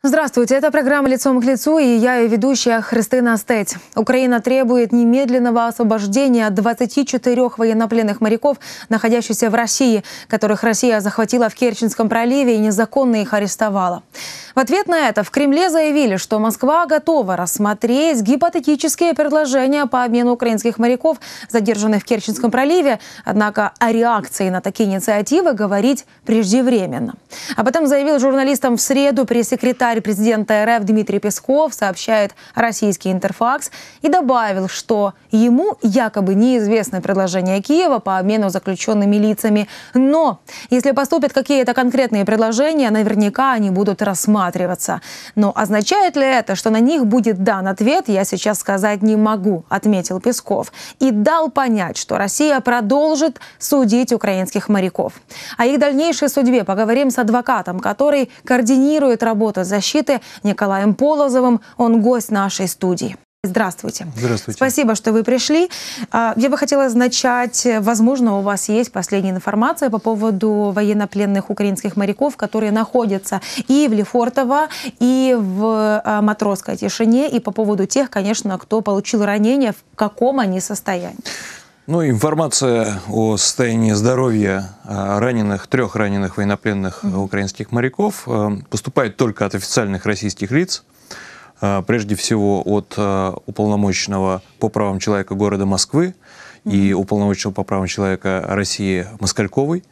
Здравствуйте, это программа «Лицом к лицу» и я ее ведущая Христина Стеть. Украина требует немедленного освобождения 24 военнопленных моряков, находящихся в России, которых Россия захватила в Керченском проливе и незаконно их арестовала. В ответ на это в Кремле заявили, что Москва готова рассмотреть гипотетические предложения по обмену украинских моряков, задержанных в Керченском проливе, однако о реакции на такие инициативы говорить преждевременно. Об этом заявил журналистам в среду пресс-секретарь Секретарь президента РФ Дмитрий Песков сообщает российский Интерфакс и добавил, что ему якобы неизвестно предложение Киева по обмену заключенными лицами. Но если поступят какие-то конкретные предложения, наверняка они будут рассматриваться. Но означает ли это, что на них будет дан ответ, я сейчас сказать не могу, отметил Песков. И дал понять, что Россия продолжит судить украинских моряков. О их дальнейшей судьбе поговорим с адвокатом, который координирует работу защиты защиты Николаем Полозовым. Он гость нашей студии. Здравствуйте. Здравствуйте. Спасибо, что вы пришли. А, я бы хотела начать, возможно, у вас есть последняя информация по поводу военнопленных украинских моряков, которые находятся и в Лефортово, и в а, Матросской тишине, и по поводу тех, конечно, кто получил ранения, в каком они состоянии. Ну, информация о состоянии здоровья а, раненых, трех раненых военнопленных э, украинских моряков э, поступает только от официальных российских лиц, э, прежде всего от уполномоченного по правам человека города Москвы и уполномоченного по правам человека России Москальковой.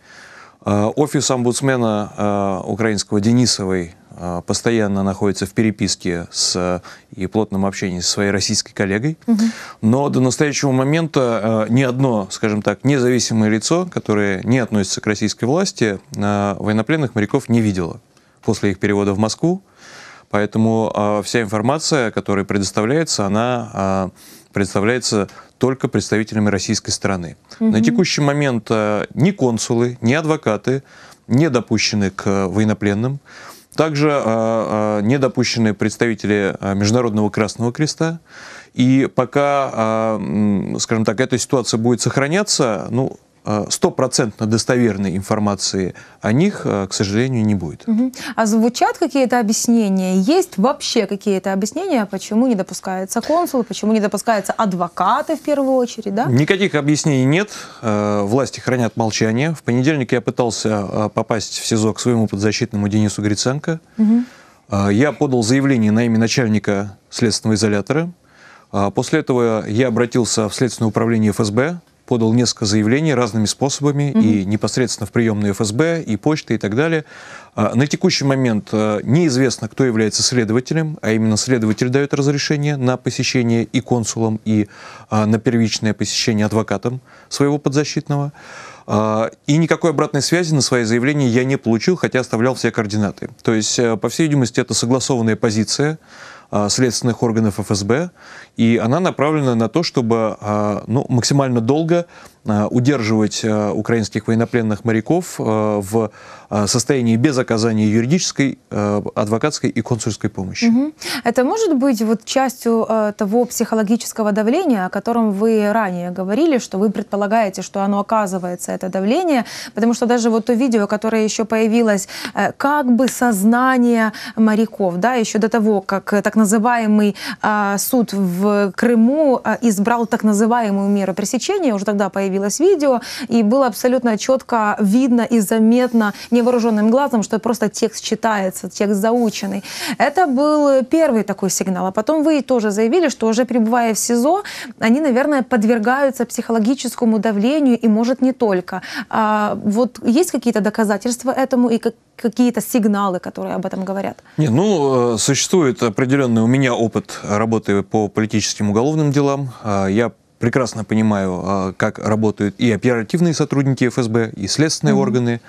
Офис омбудсмена украинского Денисовой а, постоянно находится в переписке с, и плотном общении со своей российской коллегой. Угу. Но до настоящего момента а, ни одно, скажем так, независимое лицо, которое не относится к российской власти, а, военнопленных моряков не видело после их перевода в Москву. Поэтому вся информация, которая предоставляется, она представляется только представителями российской стороны. Угу. На текущий момент ни консулы, ни адвокаты не допущены к военнопленным. Также а, а, не допущены представители а, Международного Красного Креста. И пока, скажем так, эта ситуация будет сохраняться, ну, Э, стопроцентно достоверной информации о них, э, к сожалению, не будет. Угу. А звучат какие-то объяснения? Есть вообще какие-то объяснения, почему не допускаются консулы, почему не допускаются адвокаты в первую очередь? Да? Никаких объяснений нет. Э, власти хранят молчание. В понедельник я пытался попасть в СИЗО к своему подзащитному Денису Гриценко. Угу. Я подал заявление на имя начальника следственного изолятора. После этого я обратился в Следственное управление ФСБ подал несколько заявлений разными способами, угу. и непосредственно в приемную ФСБ, и почты, и так далее. А, на текущий момент а, неизвестно, кто является следователем, а именно следователь дает разрешение на посещение и консулом, и а, на первичное посещение адвокатом своего подзащитного. И никакой обратной связи на свои заявления я не получил, хотя оставлял все координаты. То есть, э, по всей видимости, это согласованная позиция а, следственных органов ФСБ, и она направлена на то, чтобы а, ну, максимально долго Э, удерживать э, украинских военнопленных моряков э, в состоянии без оказания юридической, адвокатской и консульской помощи. Угу. Это может быть вот частью того психологического давления, о котором вы ранее говорили, что вы предполагаете, что оно оказывается, это давление, потому что даже вот то видео, которое еще появилось, как бы сознание моряков, да, еще до того, как так называемый суд в Крыму избрал так называемую меру пресечения, уже тогда появилось появилось видео, и было абсолютно четко видно и заметно невооруженным глазом, что просто текст читается, текст заученный. Это был первый такой сигнал. А потом вы тоже заявили, что уже пребывая в СИЗО, они, наверное, подвергаются психологическому давлению, и может не только. А вот есть какие-то доказательства этому и какие-то сигналы, которые об этом говорят? Не, ну, э, существует определенный у меня опыт работы по политическим уголовным делам. А, я прекрасно понимаю, а, как работают и оперативные сотрудники ФСБ, и следственные mm-hmm. органы.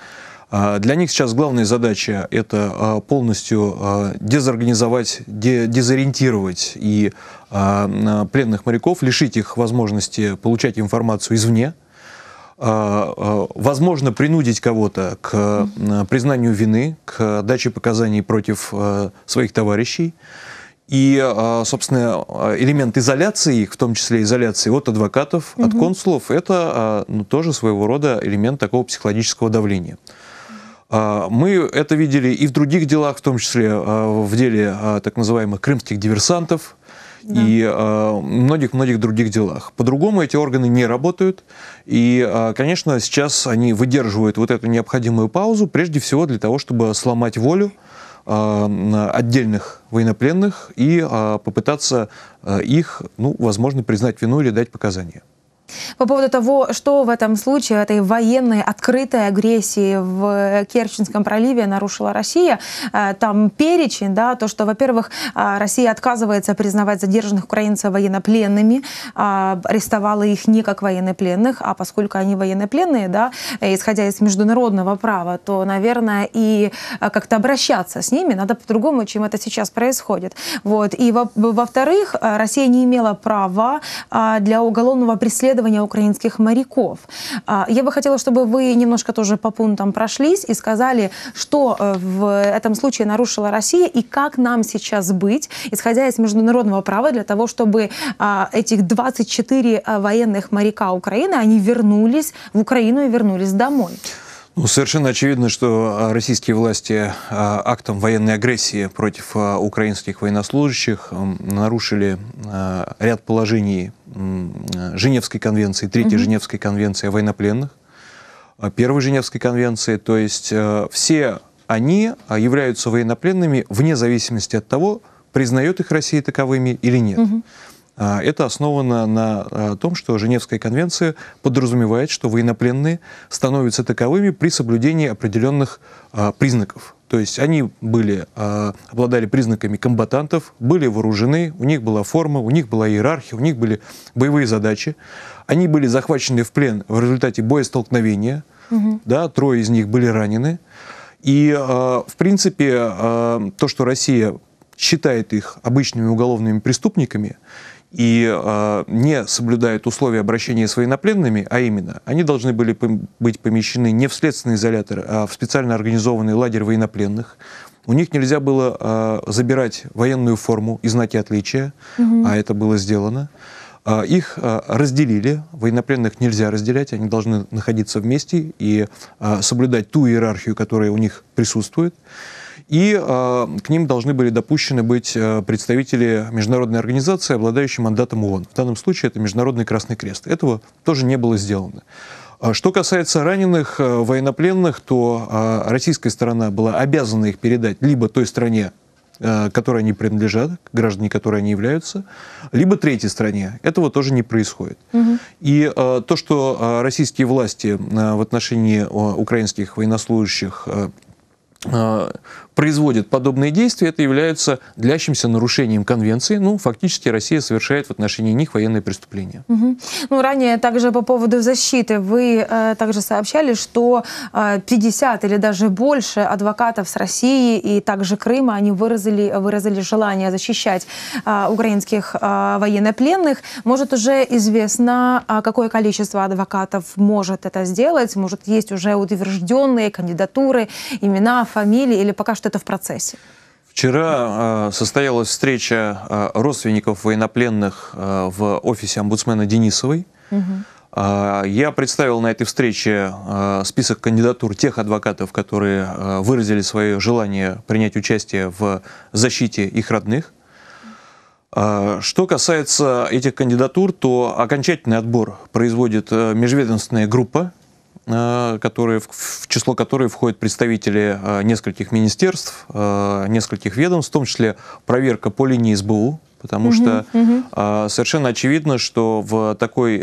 А, для них сейчас главная задача – это а, полностью дезорганизовать, дезориентировать и пленных моряков, лишить их возможности получать информацию извне, возможно, принудить кого-то к признанию вины, к даче показаний против своих товарищей. И, а, собственно, а, элемент изоляции их, в том числе изоляции от адвокатов, угу. от консулов, это а, ну, тоже своего рода элемент такого психологического давления. Мы это видели и в других делах, в том числе в деле так называемых крымских диверсантов, да. и многих-многих других делах. По-другому эти органы не работают, и, конечно, сейчас они выдерживают вот эту необходимую паузу, прежде всего для того, чтобы сломать волю, а, отдельных военнопленных и а, попытаться а, их, ну, возможно, признать вину или дать показания. По поводу того, что в этом случае, этой военной открытой агрессии в Керченском проливе нарушила Россия, э, там перечень, да, то, что, во-первых, э, Россия отказывается признавать задержанных украинцев военнопленными, а, арестовала их не как военнопленных, а поскольку они военнопленные, да, э, исходя из международного права, то, наверное, и как-то обращаться с ними надо по-другому, чем это сейчас происходит. Вот. И, во-вторых, во Россия не имела права а, для уголовного преследования преследования украинских моряков. А, я бы хотела, чтобы вы немножко тоже по пунктам прошлись и сказали, что э, в этом случае нарушила Россия и как нам сейчас быть, исходя из международного права, для того, чтобы а, этих 24 а, военных моряка Украины, они вернулись в Украину и вернулись домой. Ну, совершенно очевидно, что а, российские власти а, актом военной агрессии против а, украинских военнослужащих нарушили ряд положений Женевской конвенции, Третьей угу. Женевской конвенции о военнопленных, Первой Женевской конвенции. То есть все они являются военнопленными вне зависимости от того, признает их Россия таковыми или нет. Угу. А, это основано на а, том, что Женевская конвенция подразумевает, что военнопленные становятся таковыми при соблюдении определенных а, признаков. То есть они были, обладали признаками комбатантов, были вооружены, у них была форма, у них была иерархия, у них были боевые задачи. Они были захвачены в плен в результате боестолкновения, угу. да, трое из них были ранены. И, в принципе, то, что Россия считает их обычными уголовными преступниками, и э, не соблюдают условия обращения с военнопленными, а именно, они должны были пом быть помещены не в следственный изолятор, а в специально организованный лагерь военнопленных. У них нельзя было э, забирать военную форму и знаки отличия, угу. а это было сделано. Э, их э, разделили, военнопленных нельзя разделять, они должны находиться вместе и э, соблюдать ту иерархию, которая у них присутствует и э, к ним должны были допущены быть э, представители международной организации, обладающей мандатом ООН. В данном случае это Международный Красный Крест. Этого тоже не было сделано. Э, что касается раненых военнопленных, то российская сторона была обязана их передать либо той стране, которой они принадлежат, граждане которой они являются, либо третьей стране. Этого тоже не происходит. Угу. И то, что российские власти в отношении украинских военнослужащих Э, производит подобные действия, это является длящимся нарушением конвенции. Ну, фактически Россия совершает в отношении них военные преступления. Угу. Ну, ранее также по поводу защиты. Вы э, также сообщали, что э, 50 или даже больше адвокатов с России и также Крыма, они выразили, выразили желание защищать э, украинских э, военнопленных. Может, уже известно, э, какое количество адвокатов может это сделать? Может, есть уже утвержденные кандидатуры, имена, фамилии или пока что это в процессе? Вчера э, состоялась встреча э, родственников военнопленных э, в офисе омбудсмена Денисовой. Угу. Э, я представил на этой встрече э, список кандидатур тех адвокатов, которые э, выразили свое желание принять участие в защите их родных. Э, что касается этих кандидатур, то окончательный отбор производит э, межведомственная группа Э, которые, в число которой входят представители э, нескольких министерств, э, нескольких ведомств, в том числе проверка по линии СБУ, потому угу, что угу. совершенно очевидно, что в такой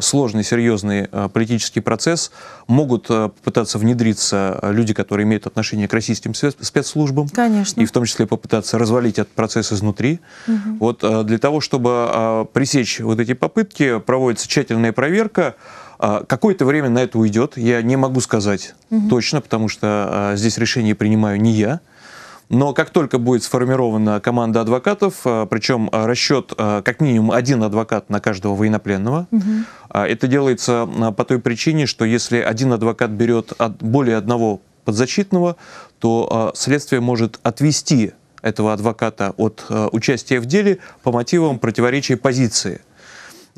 сложный, серьезный политический процесс могут попытаться внедриться люди, которые имеют отношение к российским спецслужбам. Конечно. И в том числе попытаться развалить этот процесс изнутри. Угу. Вот для того, чтобы пресечь вот эти попытки, проводится тщательная проверка. А, какое-то время на это уйдет, я не могу сказать угу. точно, потому что а, здесь решение принимаю не я. Но как только будет сформирована команда адвокатов, а, причем расчет как минимум один адвокат на каждого военнопленного, угу. это делается по той причине, что если один адвокат берет более одного подзащитного, то следствие может отвести этого адвоката от участия в деле по мотивам противоречия позиции.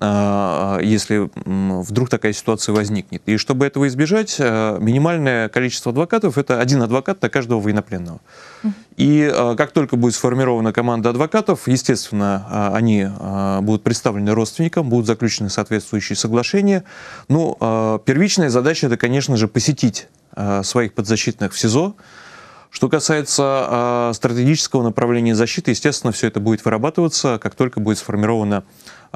А, если вдруг такая ситуация возникнет. И чтобы этого избежать, а, минимальное количество адвокатов – это один адвокат на каждого военнопленного. И а, как только будет сформирована команда адвокатов, естественно, они будут представлены родственникам, будут заключены соответствующие соглашения. Ну, первичная задача – это, конечно же, посетить своих подзащитных в СИЗО, что касается э, стратегического направления защиты, естественно, все это будет вырабатываться, как только будет сформирована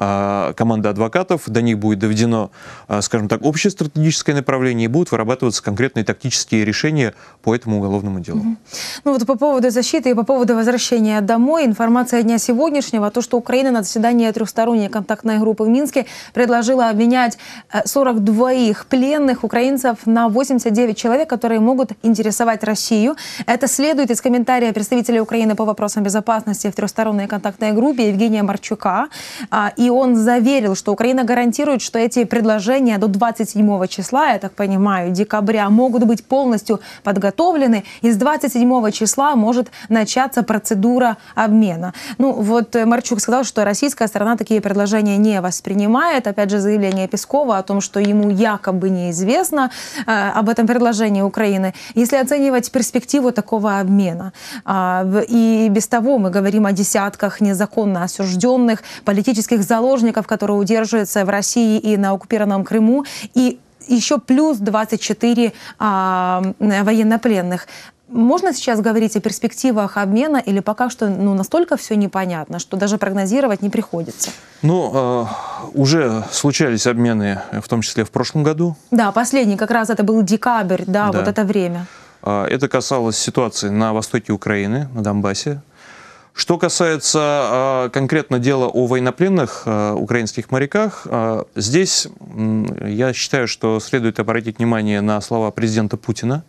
а, команда адвокатов, до них будет доведено, а, скажем так, общее стратегическое направление, и будут вырабатываться конкретные тактические решения по этому уголовному делу. Угу. Ну вот по поводу защиты и по поводу возвращения домой, информация дня сегодняшнего, то, что Украина на заседании трехсторонней контактной группы в Минске предложила обменять 42 э, пленных украинцев на 89 человек, которые могут интересовать Россию. Это следует из комментария представителя Украины по вопросам безопасности в трехсторонней контактной группе Евгения Марчука. А, и он заверил, что Украина гарантирует, что эти предложения до 27 числа, я так понимаю, декабря, могут быть полностью подготовлены. И с 27 числа может начаться процедура обмена. Ну вот э, Марчук сказал, что российская сторона такие предложения не воспринимает. Опять же, заявление Пескова о том, что ему якобы неизвестно э, об этом предложении Украины. Если оценивать перспективу такого обмена, э, и без того мы говорим о десятках незаконно осужденных, политических заложников, заложников, которые удерживаются в России и на оккупированном Крыму, и еще плюс 24 а, военнопленных. Можно сейчас говорить о перспективах обмена или пока что ну, настолько все непонятно, что даже прогнозировать не приходится? Ну, э, уже случались обмены, в том числе в прошлом году. Да, последний как раз это был декабрь, да, да. вот это время. А, это касалось ситуации на востоке Украины, на Донбассе. Что касается э, конкретно дела о военнопленных э, украинских моряках, э, здесь э, я считаю, что следует обратить внимание на слова президента Путина,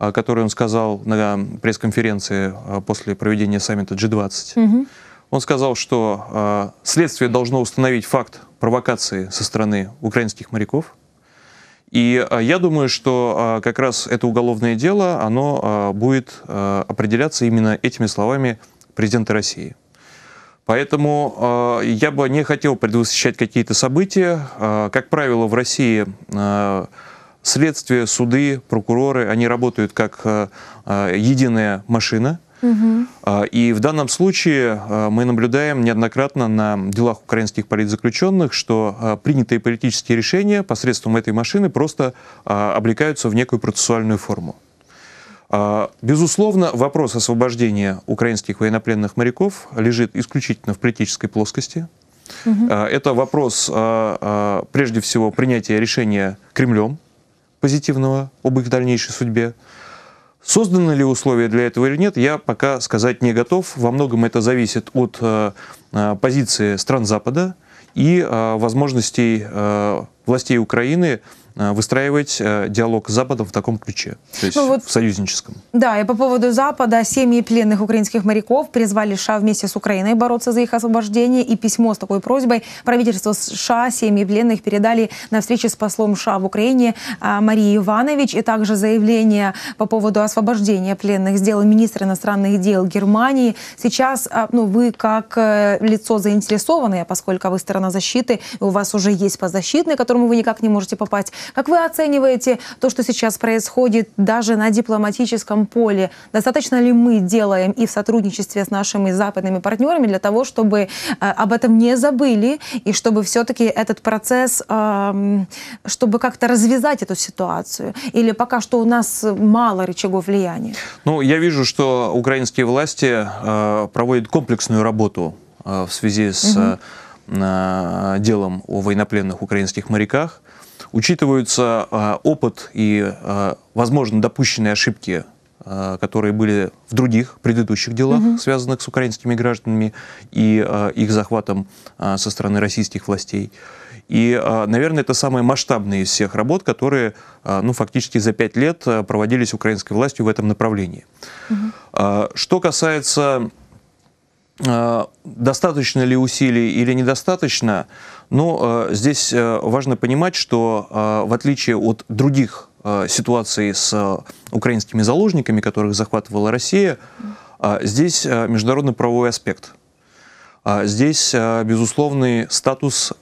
э, которые он сказал на пресс-конференции э, после проведения саммита G20. Угу. Он сказал, что э, следствие должно установить факт провокации со стороны украинских моряков. И э, я думаю, что э, как раз это уголовное дело, оно э, будет э, определяться именно этими словами президента России. Поэтому э, я бы не хотел предвосхищать какие-то события. Э, как правило, в России э, следствие, суды, прокуроры, они работают как э, э единая машина. Э, и в данном случае э, мы наблюдаем неоднократно на делах украинских политзаключенных, что э, принятые политические решения посредством этой машины просто э, облекаются в некую процессуальную форму. А, безусловно, вопрос освобождения украинских военнопленных моряков лежит исключительно в политической плоскости. Угу. Это вопрос, а, прежде всего, принятия решения Кремлем позитивного об их дальнейшей судьбе. Созданы ли условия для этого или нет, я пока сказать не готов. Во многом это зависит от позиции стран Запада и возможностей властей Украины э, выстраивать э, диалог с Западом в таком ключе, то есть ну, вот, в союзническом. Да, и по поводу Запада семьи пленных украинских моряков призвали США вместе с Украиной бороться за их освобождение, и письмо с такой просьбой правительство США семьи пленных передали на встрече с послом США в Украине э, Марии Иванович, и также заявление по поводу освобождения пленных сделал министр иностранных дел Германии. Сейчас ну, вы как лицо заинтересованное, поскольку вы сторона защиты, у вас уже есть подзащитный, которому которому вы никак не можете попасть. Как вы оцениваете то, что сейчас происходит даже на дипломатическом поле? Достаточно ли мы делаем и в сотрудничестве с нашими западными партнерами для того, чтобы э, об этом не забыли и чтобы все-таки этот процесс, чтобы как-то развязать эту ситуацию? Или пока что у нас мало рычагов влияния? Ну, я вижу, что украинские власти э, проводят комплексную работу э, в связи с угу Э, делом о военнопленных украинских моряках. Учитываются э, опыт и, э, возможно, допущенные ошибки, которые были в других предыдущих делах, угу. связанных с украинскими гражданами и их захватом со стороны российских властей. И, наверное, это самые масштабные из всех работ, которые ну, фактически за пять лет проводились украинской властью в этом направлении. Угу. Что касается Э, достаточно ли усилий или недостаточно, но ну, э, здесь э, важно понимать, что в отличие от других ситуаций с украинскими заложниками, которых захватывала Россия, здесь международный правовой аспект. Здесь безусловный статус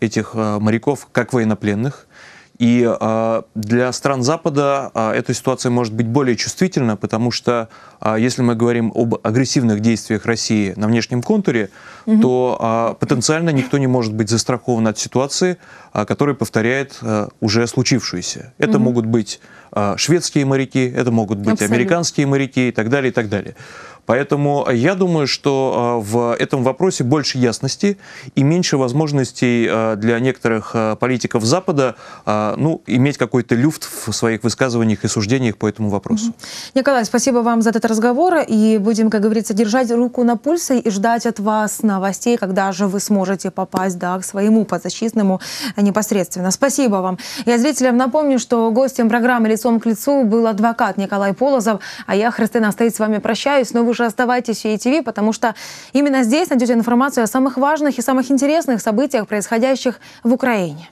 этих моряков как военнопленных – и а, для стран Запада а, эта ситуация может быть более чувствительна, потому что а, если мы говорим об агрессивных действиях России на внешнем контуре, угу. то потенциально никто не может быть застрахован от ситуации, которая повторяет уже случившуюся. Это угу. могут быть шведские моряки, это могут быть Абсолютно. американские моряки и так далее, и так далее. Поэтому я думаю, что э, в этом вопросе больше ясности и меньше возможностей э, для некоторых э, политиков Запада ну, иметь какой-то люфт в своих высказываниях и суждениях по этому вопросу. Николай, спасибо вам за этот разговор. И будем, как говорится, держать руку на пульсе и ждать от вас новостей, когда же вы сможете попасть да, к своему подзащитному непосредственно. Спасибо вам. Я зрителям напомню, что гостем программы «Лицом к лицу» был адвокат Николай Полозов, а я, Христина, стоит с вами прощаюсь. Но вы уже оставайтесь в ЕТВ, потому что именно здесь найдете информацию о самых важных и самых интересных событиях, происходящих в Украине.